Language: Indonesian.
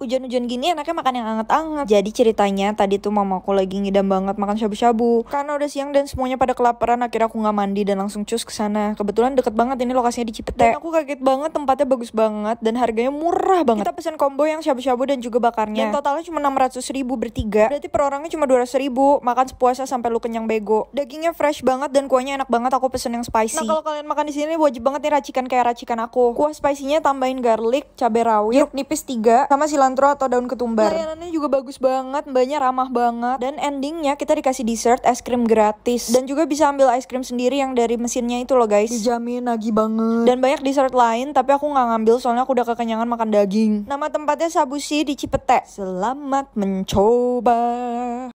Hujan-hujan gini enaknya makan yang anget-anget. Jadi ceritanya tadi tuh mama aku lagi ngidam banget makan shabu-shabu. Karena udah siang dan semuanya pada kelaparan, akhirnya aku nggak mandi dan langsung cus ke sana. Kebetulan deket banget ini lokasinya di Cipete. Dan aku kaget banget, tempatnya bagus banget dan harganya murah banget. Kita pesan combo yang shabu-shabu dan juga bakarnya. Dan totalnya cuma 600 ribu bertiga. Berarti per orangnya cuma 200 ribu. Makan sepuasa sampai lu kenyang bego. Dagingnya fresh banget dan kuahnya enak banget. Aku pesen yang spicy. Nah kalau kalian makan di sini wajib banget nih racikan kayak racikan aku. Kuah spicynya tambahin garlic, cabai rawit, jeruk nipis tiga, sama silang cilantro atau daun ketumbar. Layanannya juga bagus banget, mbaknya ramah banget. Dan endingnya kita dikasih dessert es krim gratis. Dan juga bisa ambil es krim sendiri yang dari mesinnya itu loh guys. Dijamin lagi banget. Dan banyak dessert lain tapi aku nggak ngambil soalnya aku udah kekenyangan makan daging. Nama tempatnya Sabusi di Cipete. Selamat mencoba.